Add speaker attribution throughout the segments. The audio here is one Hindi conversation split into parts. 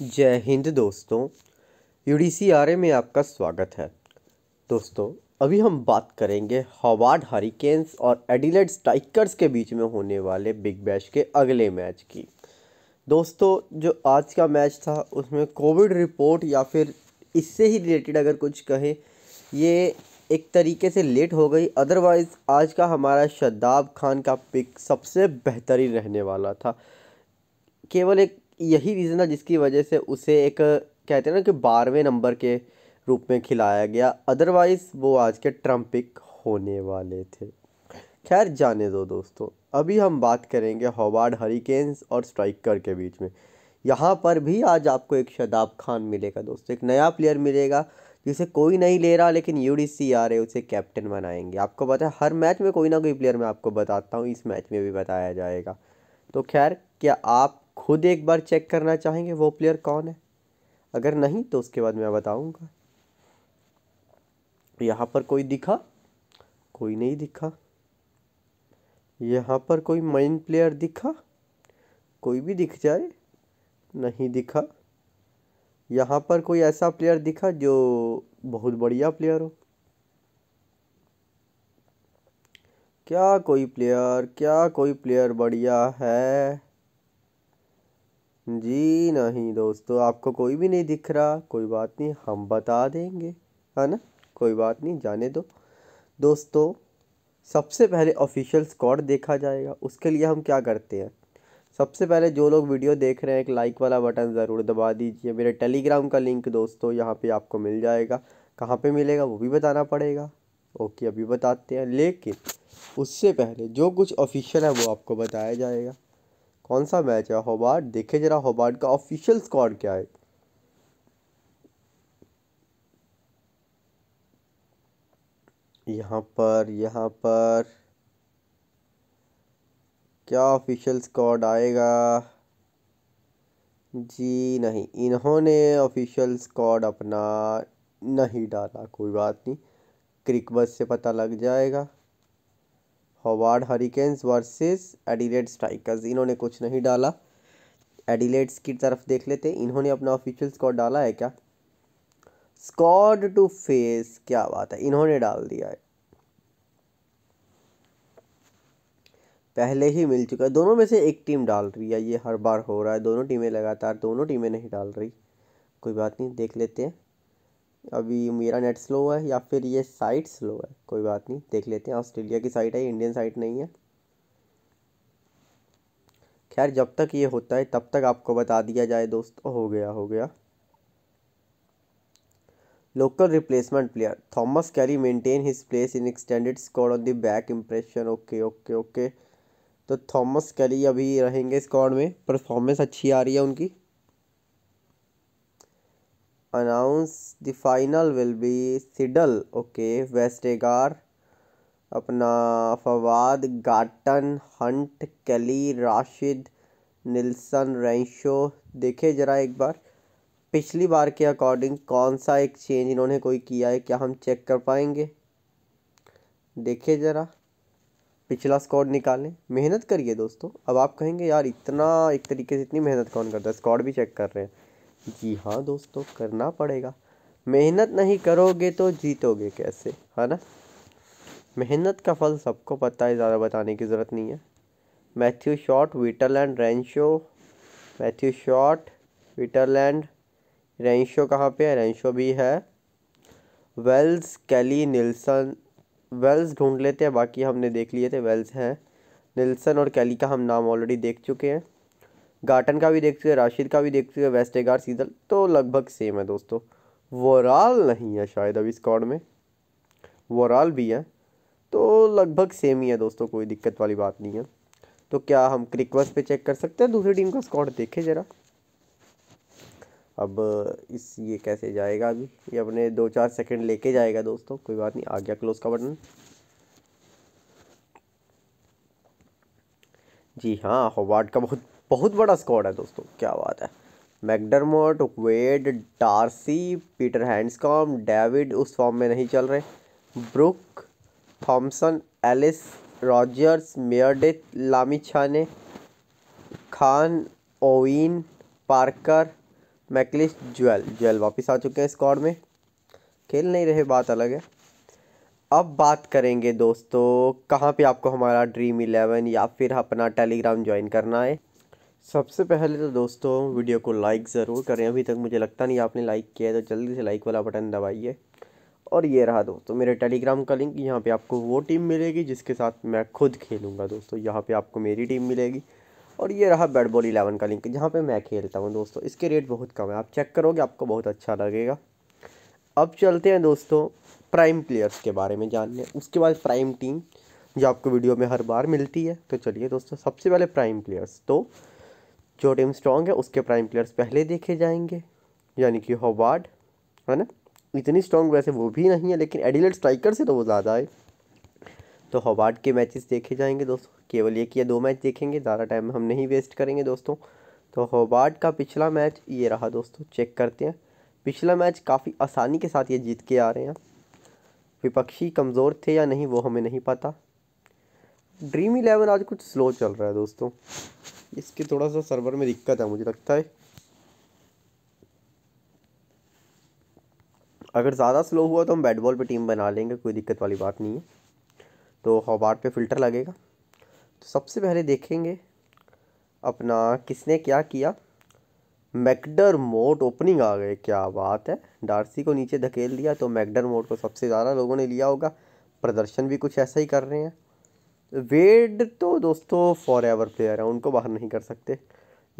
Speaker 1: जय हिंद दोस्तों U D C R A में आपका स्वागत है दोस्तों अभी हम बात करेंगे हवाड हरिकेन्स और एडिलेड स्ट्राइकर्स के बीच में होने वाले बिग बैश के अगले मैच की दोस्तों जो आज का मैच था उसमें कोविड रिपोर्ट या फिर इससे ही रिलेटेड अगर कुछ कहें ये एक तरीके से लेट हो गई अदरवाइज़ आज का हमारा शदाब खान का पिक सबसे बेहतरीन रहने वाला था केवल एक यही रीज़न था जिसकी वजह से उसे एक कहते हैं ना कि बारहवें नंबर के रूप में खिलाया गया अदरवाइज़ वो आज के ट्रम्प पिक होने वाले थे खैर जाने दो दोस्तों अभी हम बात करेंगे हॉबार्ड हरिकेन्स और स्ट्राइकर के बीच में यहाँ पर भी आज आपको एक शदाब खान मिलेगा दोस्तों एक नया प्लेयर मिलेगा जिसे कोई नहीं ले रहा लेकिन यू डी सी आ रहे उसे कैप्टन बनाएंगे आपको पता है हर मैच में कोई ना कोई प्लेयर मैं आपको बताता हूँ इस मैच में भी बताया जाएगा तो खैर क्या आप खुद एक बार चेक करना चाहेंगे वो प्लेयर कौन है अगर नहीं तो उसके बाद मैं बताऊंगा यहाँ पर कोई दिखा कोई नहीं दिखा यहाँ पर कोई मेन प्लेयर दिखा कोई भी दिख जाए नहीं दिखा यहाँ पर कोई ऐसा प्लेयर दिखा जो बहुत बढ़िया प्लेयर हो क्या कोई प्लेयर क्या कोई प्लेयर बढ़िया है जी नहीं दोस्तों आपको कोई भी नहीं दिख रहा कोई बात नहीं हम बता देंगे है ना कोई बात नहीं जाने दो दोस्तों सबसे पहले ऑफिशियल स्कॉड देखा जाएगा उसके लिए हम क्या करते हैं सबसे पहले जो लोग वीडियो देख रहे हैं एक लाइक वाला बटन ज़रूर दबा दीजिए मेरे टेलीग्राम का लिंक दोस्तों यहाँ पे आपको मिल जाएगा कहाँ पे मिलेगा वो भी बताना पड़ेगा ओके अभी बताते हैं लेकिन उससे पहले जो कुछ ऑफिशियल है वो आपको बताया जाएगा कौन सा मैच है होबार्ट देखे जरा होबार्ट का ऑफिशियल स्कॉर क्या है यहाँ पर यहाँ पर क्या ऑफिशियल स्कॉर आएगा जी नहीं इन्होंने ऑफिशियल स्कॉर अपना नहीं डाला कोई बात नहीं क्रिकबस से पता लग जाएगा forward Hurricanes versus Adelaide Strikers इन्होंने कुछ नहीं डाला एडिलेट्स की तरफ देख लेते इन्होंने अपना ऑफिशियल स्कॉट डाला है क्या स्कॉड टू फेस क्या बात है इन्होंने डाल दिया है पहले ही मिल चुका है दोनों में से एक टीम डाल रही है ये हर बार हो रहा है दोनों टीमें लगातार दोनों टीमें नहीं डाल रही कोई बात नहीं देख लेते हैं अभी मेरा नेट स्लो है या फिर ये साइट स्लो है कोई बात नहीं देख लेते हैं ऑस्ट्रेलिया की साइट है इंडियन साइट नहीं है खैर जब तक ये होता है तब तक आपको बता दिया जाए दोस्त हो गया हो गया local replacement player Thomas Carey maintain his place in extended squad on the back impression okay okay okay तो थॉमस कैली अभी रहेंगे स्कॉड में परफॉर्मेंस अच्छी आ रही है उनकी announce the final will be Siddle okay Wes Agar अपना Fawad Garton Hunt Kelly Rashid Nielsen Renshaw देखे ज़रा एक बार पिछली बार के अकॉर्डिंग कौन सा एक चेंज इन्होंने कोई किया है क्या हम चेक कर पाएंगे देखिए ज़रा पिछला स्कॉड निकालें मेहनत करिए दोस्तों अब आप कहेंगे यार इतना एक तरीके से इतनी मेहनत कौन करता है स्कॉड भी चेक कर रहे हैं जी हाँ दोस्तों करना पड़ेगा मेहनत नहीं करोगे तो जीतोगे कैसे है ना मेहनत का फल सबको पता है ज़्यादा बताने की ज़रूरत नहीं है Matthew Short Weatherald Renshaw Matthew Short Weatherald Renshaw कहाँ पे है रेंशो भी है वेल्स कैली निल्सन वेल्स ढूंढ लेते हैं बाकी हमने देख लिए थे वेल्स हैं निल्सन और कैली का हम नाम ऑलरेडी देख चुके हैं गार्टन का भी देख चुके राशिद का भी देख चुके वेस्टेगार सीजल तो लगभग सेम है दोस्तों वराल नहीं है शायद अभी स्कॉड में वराल भी है तो लगभग सेम ही है दोस्तों कोई दिक्कत वाली बात नहीं है तो क्या हम क्रिकवस पे चेक कर सकते हैं दूसरी टीम का स्कॉड देखें ज़रा अब इस ये कैसे जाएगा अभी ये अपने दो चार सेकंड लेके जाएगा दोस्तों कोई बात नहीं आ गया क्लोज का बटन जी हाँ हॉवार्ड का बहुत बहुत बड़ा स्कॉड है दोस्तों क्या बात है McDermott Wade Darcy Peter Handscomb David उस फॉर्म में नहीं चल रहे Brook Thomson Ellis Rogers Meredith Lamichhane Khan Owen Parker मैकलिस ज्वेल ज्वेल वापस आ चुके हैं स्कॉड में खेल नहीं रहे बात अलग है अब बात करेंगे दोस्तों कहाँ पे आपको हमारा ड्रीम इलेवन या फिर अपना टेलीग्राम ज्वाइन करना है सबसे पहले तो दोस्तों वीडियो को लाइक ज़रूर करें अभी तक मुझे लगता नहीं आपने लाइक किया है तो जल्दी से लाइक वाला बटन दबाइए और ये रहा दोस्तों मेरे टेलीग्राम का लिंक यहाँ पे आपको वो टीम मिलेगी जिसके साथ मैं खुद खेलूँगा दोस्तों यहाँ पे आपको मेरी टीम मिलेगी और ये रहा बैट बॉल इलेवन का लिंक जहाँ पर मैं खेलता हूँ दोस्तों इसके रेट बहुत कम है आप चेक करोगे आपको बहुत अच्छा लगेगा अब चलते हैं दोस्तों प्राइम प्लेयर्स के बारे में जानने उसके बाद प्राइम टीम जो आपको वीडियो में हर बार मिलती है तो चलिए दोस्तों सबसे पहले प्राइम प्लेयर्स तो जो टीम स्ट्रॉन्ग है उसके प्राइम प्लेयर्स पहले देखे जाएंगे यानी कि हॉवार्ड है ना इतनी स्ट्रॉन्ग वैसे वो भी नहीं है लेकिन एडिलेट स्ट्राइकर से तो वो ज़्यादा है तो हॉवार्ड के मैचेस देखे जाएंगे दोस्तों केवल एक या दो मैच देखेंगे ज़्यादा टाइम हम नहीं वेस्ट करेंगे दोस्तों तो हॉवार्ड का पिछला मैच ये रहा दोस्तों चेक करते हैं पिछला मैच काफ़ी आसानी के साथ ये जीत के आ रहे हैं विपक्षी कमज़ोर थे या नहीं वो हमें नहीं पता ड्रीम इलेवन आज कुछ स्लो चल रहा है दोस्तों इसके थोड़ा सा सर्वर में दिक्कत है मुझे लगता है अगर ज़्यादा स्लो हुआ तो हम बैट बॉल पर टीम बना लेंगे कोई दिक्कत वाली बात नहीं है तो हॉबार्ट पे फिल्टर लगेगा तो सबसे पहले देखेंगे अपना किसने क्या किया मैकडर मोट ओपनिंग आ गए क्या बात है डार्सी को नीचे धकेल दिया तो मैकडर मोट को सबसे ज़्यादा लोगों ने लिया होगा प्रदर्शन भी कुछ ऐसा ही कर रहे हैं वेड तो दोस्तों फॉर एवर प्लेयर है उनको बाहर नहीं कर सकते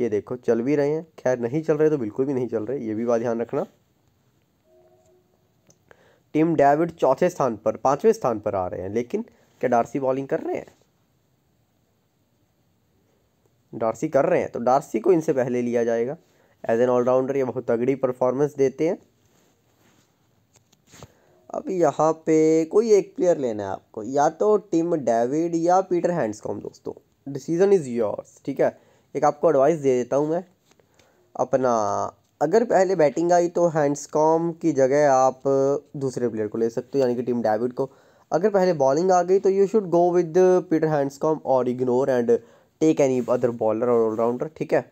Speaker 1: ये देखो चल भी रहे हैं खैर नहीं चल रहे तो बिल्कुल भी नहीं चल रहे ये भी बात ध्यान रखना टीम डेविड चौथे स्थान पर पांचवें स्थान पर आ रहे हैं लेकिन क्या डार्सी बॉलिंग कर रहे हैं डार्सी कर रहे हैं तो डार्सी को इनसे पहले लिया जाएगा एज एन ऑलराउंडर ये बहुत तगड़ी परफॉर्मेंस देते हैं अब यहाँ पे कोई एक प्लेयर लेना है आपको या तो टीम डेविड या पीटर हैंड्सकॉम दोस्तों डिसीजन इज़ योर्स ठीक है एक आपको एडवाइस दे देता हूँ मैं अपना अगर पहले बैटिंग आई तो हैंड्सकॉम की जगह आप दूसरे प्लेयर को ले सकते हो यानी कि टीम डेविड को अगर पहले बॉलिंग आ गई तो you should go with Peter Handscomb और ignore and take any other bowler और ऑलराउंडर ठीक है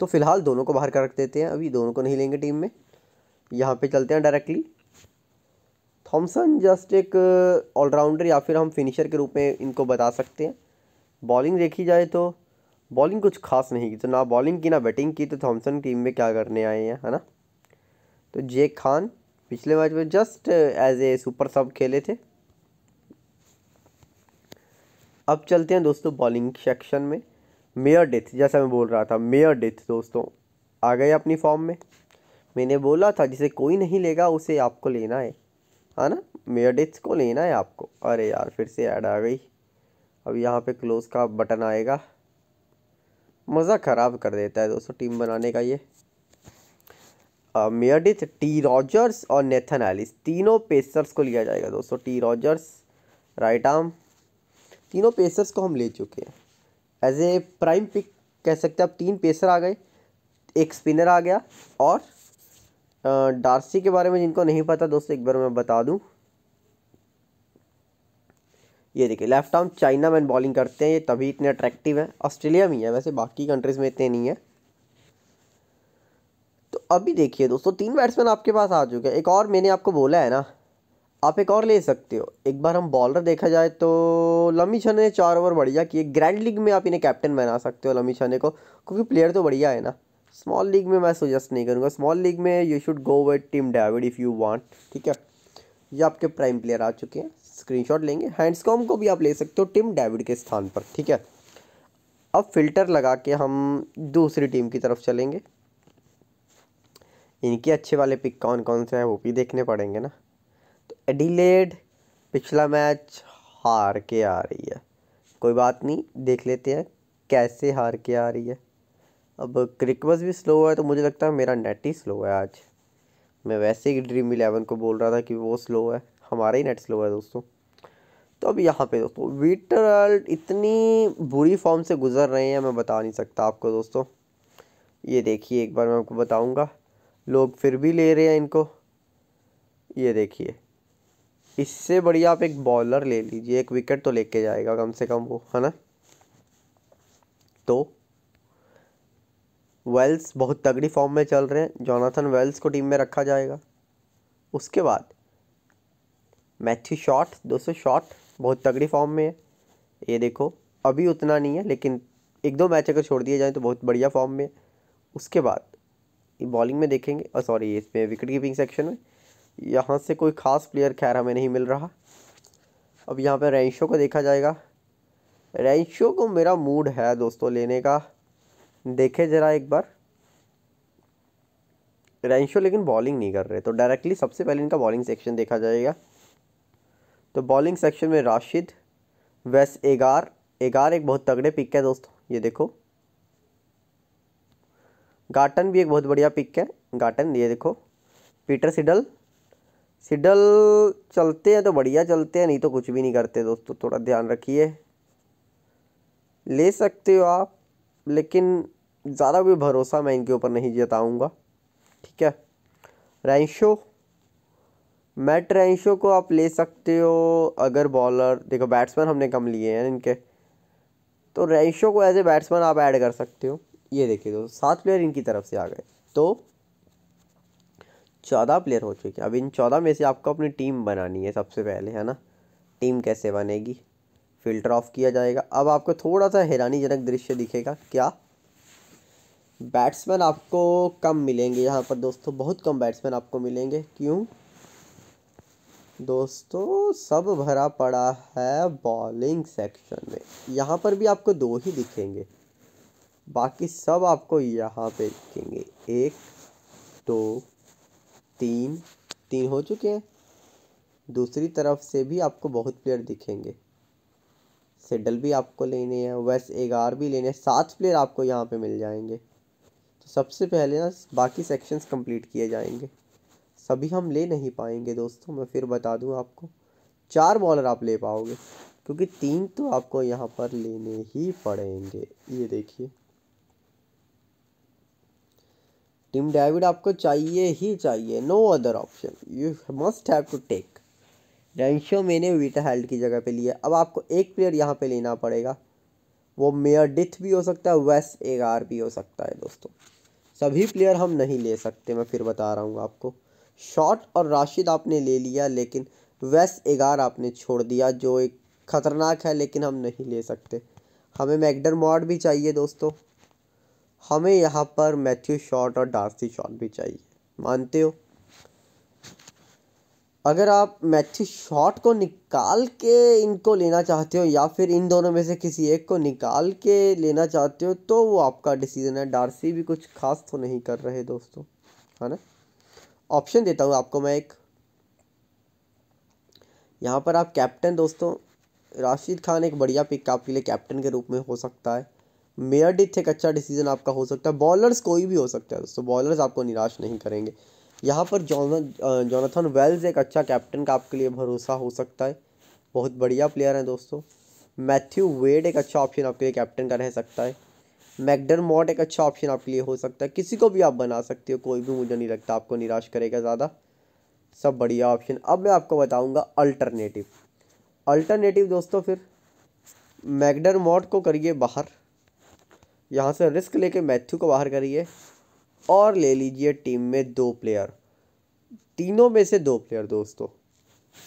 Speaker 1: तो फिलहाल दोनों को बाहर कर रख देते हैं अभी दोनों को नहीं लेंगे टीम में यहाँ पे चलते हैं डायरेक्टली थॉमसन जस्ट एक ऑलराउंडर uh, या फिर हम फिनिशर के रूप में इनको बता सकते हैं बॉलिंग देखी जाए तो बॉलिंग कुछ खास नहीं की तो ना बॉलिंग की ना बैटिंग की तो थॉमसन टीम में क्या करने आए हैं है ना तो जे खान पिछले मैच में जस्ट एज ए सुपर सब खेले थे अब चलते हैं दोस्तों बॉलिंग सेक्शन में मेयर डेथ जैसा मैं बोल रहा था मेयर डेथ दोस्तों आ गए अपनी फॉर्म में मैंने बोला था जिसे कोई नहीं लेगा उसे आपको लेना है है हाँ ना मेडिट्स को लेना है आपको अरे यार फिर से ऐड आ गई अब यहाँ पे क्लोज का बटन आएगा मज़ा ख़राब कर देता है दोस्तों टीम बनाने का ये मेडिथ टी रॉजर्स और नेथन एलिस तीनों पेसर्स को लिया जाएगा दोस्तों टी रॉजर्स राइट आर्म तीनों पेसर्स को हम ले चुके हैं एज ए प्राइम पिक कह सकते हैं अब तीन पेसर आ गए एक स्पिनर आ गया और डार्सी के बारे में जिनको नहीं पता दोस्तों एक बार मैं बता दूं ये देखिए left arm chinaman bowling करते हैं ये तभी इतने अट्रैक्टिव है ऑस्ट्रेलिया में है वैसे बाकी कंट्रीज़ में इतने नहीं है तो अभी देखिए दोस्तों तीन बैट्समैन आपके पास आ चुके हैं एक और मैंने आपको बोला है ना आप एक और ले सकते हो एक बार हम बॉलर देखा जाए तो लमी छने चार ओवर बढ़िया किए ग्रैंड लीग में आप इन्हें कैप्टन बना सकते हो लमी छने को क्योंकि प्लेयर तो बढ़िया है ना स्मॉल लीग में मैं सजेस्ट नहीं करूँगा स्मॉल लीग में you should go with Tim David if you want ठीक है ये आपके प्राइम प्लेयर आ चुके हैं स्क्रीनशॉट लेंगे हैंड्सकॉम को भी आप ले सकते हो टीम डेविड के स्थान पर ठीक है अब फिल्टर लगा के हम दूसरी टीम की तरफ चलेंगे इनके अच्छे वाले पिक कौन कौन से हैं वो भी देखने पड़ेंगे ना तो एडिलेड पिछला मैच हार के आ रही है कोई बात नहीं देख लेते हैं कैसे हार के आ रही है अब क्रिकबस भी स्लो है तो मुझे लगता है मेरा नेट ही स्लो है आज मैं वैसे ही ड्रीम इलेवन को बोल रहा था कि वो स्लो है हमारा ही नेट स्लो है दोस्तों तो अब यहाँ पे दोस्तों विटरल्ट इतनी बुरी फॉर्म से गुजर रहे हैं मैं बता नहीं सकता आपको दोस्तों ये देखिए एक बार मैं आपको बताऊँगा लोग फिर भी ले रहे हैं इनको ये देखिए इससे बढ़िया आप एक बॉलर ले लीजिए एक विकेट तो लेके जाएगा कम से कम वो है ना तो वेल्स बहुत तगड़ी फॉर्म में चल रहे हैं जॉनाथन वेल्स को टीम में रखा जाएगा उसके बाद मैथ्यू शॉट दोस्तों शॉट बहुत तगड़ी फॉर्म में है ये देखो अभी उतना नहीं है लेकिन एक दो मैच अगर छोड़ दिए जाएँ तो बहुत बढ़िया फॉर्म में उसके बाद बॉलिंग में देखेंगे और सॉरी इसमें विकेट कीपिंग सेक्शन में यहाँ से कोई ख़ास प्लेयर खैर हमें नहीं मिल रहा अब यहाँ पर रैंशो को देखा जाएगा रैंशो को मेरा मूड है दोस्तों लेने का देखे ज़रा एक बार रेंशो लेकिन बॉलिंग नहीं कर रहे तो डायरेक्टली सबसे पहले इनका बॉलिंग सेक्शन देखा जाएगा तो बॉलिंग सेक्शन में राशिद वैस एगार एगार एक बहुत तगड़े पिक है दोस्तों ये देखो गार्टन भी एक बहुत बढ़िया पिक है गार्टन ये देखो पीटर सिडल सिडल चलते हैं तो बढ़िया चलते हैं नहीं तो कुछ भी नहीं करते दोस्तों थोड़ा ध्यान रखिए ले सकते हो आप लेकिन ज़्यादा भी भरोसा मैं इनके ऊपर नहीं जताऊँगा ठीक है रैंशो मैट रैंशो को आप ले सकते हो अगर बॉलर देखो बैट्समैन हमने कम लिए हैं इनके तो रैंशो को एज ए बैट्समैन आप ऐड कर सकते हो ये देखिए तो सात प्लेयर इनकी तरफ से आ गए तो चौदह प्लेयर हो चुके हैं अब इन चौदह में से आपको अपनी टीम बनानी है सबसे पहले है ना टीम कैसे बनेगी फ़िल्टर ऑफ किया जाएगा अब आपको थोड़ा सा हैरानीजनक दृश्य दिखेगा क्या बैट्समैन आपको कम मिलेंगे यहाँ पर दोस्तों बहुत कम बैट्समैन आपको मिलेंगे क्यों दोस्तों सब भरा पड़ा है बॉलिंग सेक्शन में यहाँ पर भी आपको दो ही दिखेंगे बाकी सब आपको यहाँ पे दिखेंगे एक दो तीन तीन हो चुके हैं दूसरी तरफ से भी आपको बहुत प्लेयर दिखेंगे सेडल भी आपको लेने हैं वेस्ट एगार भी लेने हैं सात प्लेयर आपको यहाँ पे मिल जाएंगे तो सबसे पहले ना बाकी सेक्शंस कंप्लीट किए जाएंगे सभी हम ले नहीं पाएंगे दोस्तों मैं फिर बता दूँ आपको चार बॉलर आप ले पाओगे क्योंकि तीन तो आपको यहाँ पर लेने ही पड़ेंगे ये देखिए टीम डेविड आपको चाहिए ही चाहिए no other option you must have to take Renshaw मैंने वीटा हेल्ड की जगह पे लिया अब आपको एक प्लेयर यहाँ पे लेना पड़ेगा वो मेयर डिथ भी हो सकता है वेस्ट एगार भी हो सकता है दोस्तों सभी प्लेयर हम नहीं ले सकते मैं फिर बता रहा हूँ आपको शॉट और राशिद आपने ले लिया लेकिन वेस्ट एगार आपने छोड़ दिया जो एक ख़तरनाक है लेकिन हम नहीं ले सकते हमें मैगडर मॉड भी चाहिए दोस्तों हमें यहाँ पर मैथ्यू शॉट और डार्सी शॉट भी चाहिए मानते हो अगर आप मैथ्यू शॉट को निकाल के इनको लेना चाहते हो या फिर इन दोनों में से किसी एक को निकाल के लेना चाहते हो तो वो आपका डिसीज़न है डार्सी भी कुछ खास तो नहीं कर रहे दोस्तों है ना ऑप्शन देता हूँ आपको मैं एक यहाँ पर आप कैप्टन दोस्तों राशिद खान एक बढ़िया पिक आपके लिए कैप्टन के रूप में हो सकता है मेयर डिथ एक अच्छा डिसीजन आपका हो सकता है बॉलर्स कोई भी हो सकता है दोस्तों बॉलर्स आपको निराश नहीं करेंगे यहाँ पर जॉन जॉनथन वेल्स एक अच्छा कैप्टन का आपके लिए भरोसा हो सकता है बहुत बढ़िया प्लेयर हैं दोस्तों मैथ्यू वेड एक अच्छा ऑप्शन आपके लिए कैप्टन का रह सकता है मैकडर मॉट एक अच्छा ऑप्शन आपके लिए हो सकता है किसी को भी आप बना सकते हो कोई भी मुझे नहीं लगता आपको निराश करेगा ज़्यादा सब बढ़िया ऑप्शन अब मैं आपको बताऊँगा अल्टरनेटिव अल्टरनेटिव दोस्तों फिर मैकडर मॉट को करिए बाहर यहाँ से रिस्क लेके मैथ्यू को बाहर करिए और ले लीजिए टीम में दो प्लेयर तीनों में से दो प्लेयर दोस्तों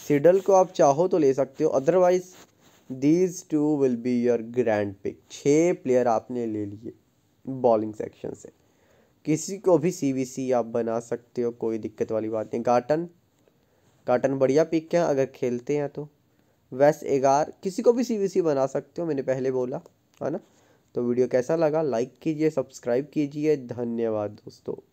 Speaker 1: सिडल को आप चाहो तो ले सकते हो otherwise these two will be your grand pick छः प्लेयर आपने ले लिए बॉलिंग सेक्शन से किसी को भी सीबीसी आप बना सकते हो कोई दिक्कत वाली बात नहीं गाटन गार्टन बढ़िया पिक है अगर खेलते हैं तो वैस एगार किसी को भी सीबीसी बना सकते हो मैंने पहले बोला है ना तो वीडियो कैसा लगा लाइक कीजिए सब्सक्राइब कीजिए धन्यवाद दोस्तों